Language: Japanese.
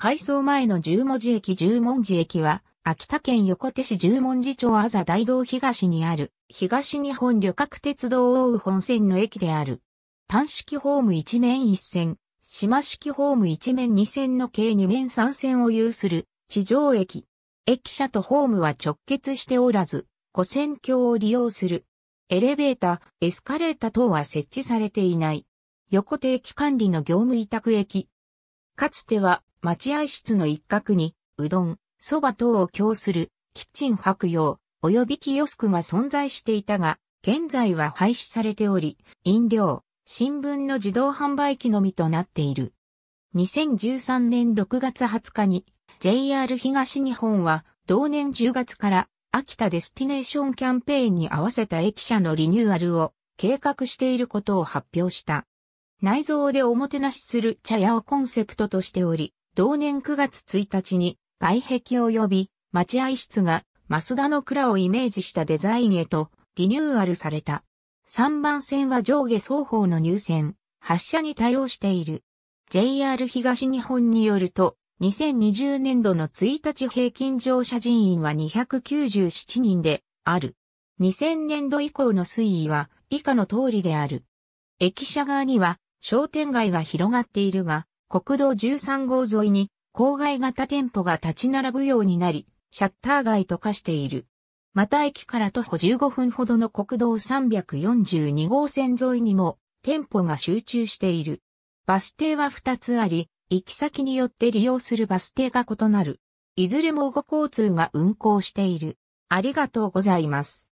改装前の十文字駅十文字駅は、秋田県横手市十文字町あざ大道東にある、東日本旅客鉄道を追う本線の駅である。単式ホーム一面一線、島式ホーム一面二線の計二面三線を有する、地上駅。駅舎とホームは直結しておらず、古線橋を利用する。エレベーター、エスカレータ等は設置されていない。横手駅管理の業務委託駅。かつては待合室の一角に、うどん、蕎麦等を供する、キッチン白用、及びキヨスクが存在していたが、現在は廃止されており、飲料、新聞の自動販売機のみとなっている。2013年6月20日に、JR 東日本は、同年10月から、秋田デスティネーションキャンペーンに合わせた駅舎のリニューアルを計画していることを発表した。内蔵でおもてなしする茶屋をコンセプトとしており、同年9月1日に外壁及び待合室がス田の蔵をイメージしたデザインへとリニューアルされた。3番線は上下双方の入線、発車に対応している。JR 東日本によると、2020年度の1日平均乗車人員は297人である。2000年度以降の推移は以下の通りである。駅舎側には商店街が広がっているが、国道13号沿いに郊外型店舗が立ち並ぶようになり、シャッター街と化している。また駅から徒歩15分ほどの国道342号線沿いにも店舗が集中している。バス停は2つあり、行き先によって利用するバス停が異なる。いずれも午後交通が運行している。ありがとうございます。